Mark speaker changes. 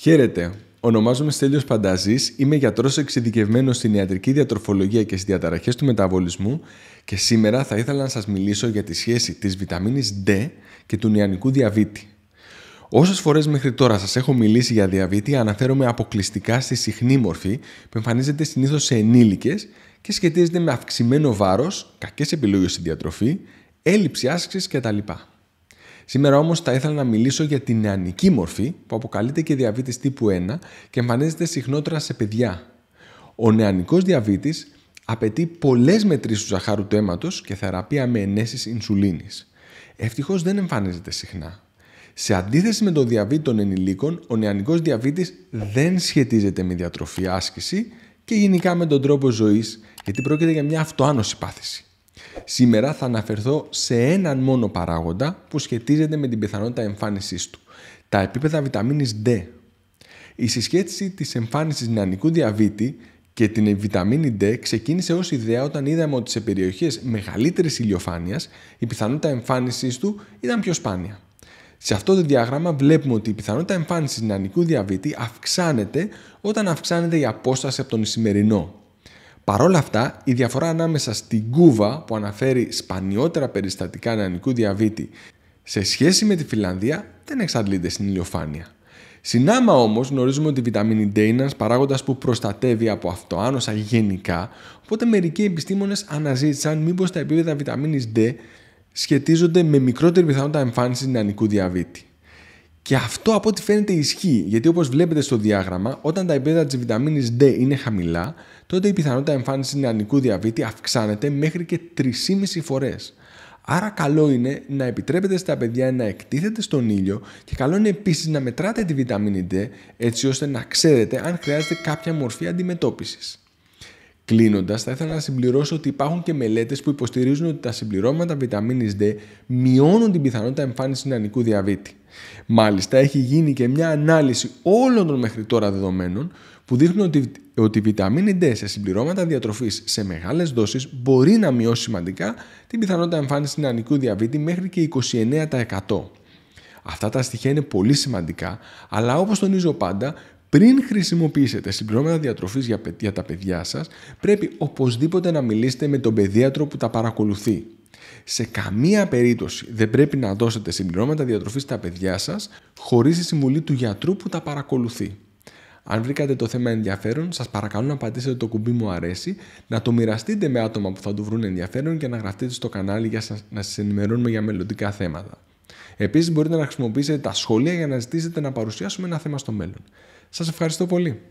Speaker 1: Χαίρετε. Ονομάζομαι Στέλιος Πανταζής, είμαι γιατρός εξειδικευμένος στην ιατρική διατροφολογία και στις διαταραχές του μεταβολισμού και σήμερα θα ήθελα να σας μιλήσω για τη σχέση της βιταμίνης D και του νιανικού διαβήτη. Όσες φορές μέχρι τώρα σας έχω μιλήσει για διαβήτη, αναφέρομαι αποκλειστικά στη συχνή μορφή που εμφανίζεται συνήθως σε ενήλικες και σχετίζεται με αυξημένο βάρος, κακές επιλογές στη διατροφή, έλλειψη άσκησης κτλ. Σήμερα όμως θα ήθελα να μιλήσω για την νεανική μορφή που αποκαλείται και διαβήτης τύπου 1 και εμφανίζεται συχνότερα σε παιδιά. Ο νεανικός διαβήτης απαιτεί πολλές μετρήσεις του ζαχάρου του αίματος και θεραπεία με ενέσεις ινσουλίνης. Ευτυχώς δεν εμφανίζεται συχνά. Σε αντίθεση με τον διαβήτη των ενηλίκων, ο νεανικός διαβήτης δεν σχετίζεται με διατροφή, άσκηση και γενικά με τον τρόπο ζωής, γιατί πρόκειται για μια αυτοάνωση πάθηση. Σήμερα θα αναφερθώ σε έναν μόνο παράγοντα που σχετίζεται με την πιθανότητα εμφάνισής του. Τα επίπεδα βιταμίνης D. Η συσχέτιση της εμφάνισης νεανικού διαβήτη και την βιταμίνη D ξεκίνησε ως ιδέα όταν είδαμε ότι σε περιοχές μεγαλύτερης ηλιοφάνειας η πιθανότητα εμφάνισής του ήταν πιο σπάνια. Σε αυτό το διάγραμμα βλέπουμε ότι η πιθανότητα εμφάνισης νεανικού διαβήτη αυξάνεται όταν αυξάνεται η απόσταση από τον ησημερινό. Παρ' όλα αυτά, η διαφορά ανάμεσα στην Κούβα που αναφέρει σπανιότερα περιστατικά νεανικού διαβήτη σε σχέση με τη Φιλανδία δεν εξαντλείται στην ηλιοφάνεια. Συνάμα όμως γνωρίζουμε ότι η βιταμίνη D είναι ένας παράγοντας που προστατεύει από αυτοάνωσα γενικά, οπότε μερικοί επιστήμονες αναζήτησαν μήπως τα επίπεδα βιταμίνης D σχετίζονται με μικρότερη πιθανότητα εμφάνισης νεανικού διαβήτη. Και αυτό από ό,τι φαίνεται ισχύει, γιατί όπως βλέπετε στο διάγραμμα, όταν τα επίπεδα της βιταμίνης D είναι χαμηλά, τότε η πιθανότητα εμφάνισης νεανικού διαβήτη αυξάνεται μέχρι και 3,5 φορές. Άρα καλό είναι να επιτρέπετε στα παιδιά να εκτίθεται στον ήλιο και καλό είναι επίσης να μετράτε τη βιταμίνη D έτσι ώστε να ξέρετε αν χρειάζεται κάποια μορφή αντιμετώπισης. Κλείνοντας, θα ήθελα να συμπληρώσω ότι υπάρχουν και μελέτες που υποστηρίζουν ότι τα συμπληρώματα βιταμίνης D μειώνουν την πιθανότητα εμφάνισης νεανικού διαβήτη. Μάλιστα, έχει γίνει και μια ανάλυση όλων των μέχρι τώρα δεδομένων που δείχνουν ότι, ότι η βιταμίνη D σε συμπληρώματα διατροφής σε μεγάλες δόσεις μπορεί να μειώσει σημαντικά την πιθανότητα εμφάνισης νεανικού διαβήτη μέχρι και 29%. Αυτά τα στοιχεία είναι πολύ σημαντικά, αλλά όπως τονίζω πάντα, πριν χρησιμοποιήσετε συμπληρώματα διατροφής για, για τα παιδιά σας, πρέπει οπωσδήποτε να μιλήσετε με τον παιδίατρο που τα παρακολουθεί. Σε καμία περίπτωση δεν πρέπει να δώσετε συμπληρώματα διατροφής στα παιδιά σας χωρίς τη συμβουλή του γιατρού που τα παρακολουθεί. Αν βρήκατε το θέμα ενδιαφέρον, σας παρακαλώ να πατήσετε το κουμπί μου αρέσει, να το μοιραστείτε με άτομα που θα το βρουν ενδιαφέρον και να γραφτείτε στο κανάλι για να σας ενημερώνουμε για μελλοντικά θέματα. Επίσης, μπορείτε να χρησιμοποιήσετε τα σχολεία για να ζητήσετε να παρουσιάσουμε ένα θέμα στο μέλλον. Σας ευχαριστώ πολύ.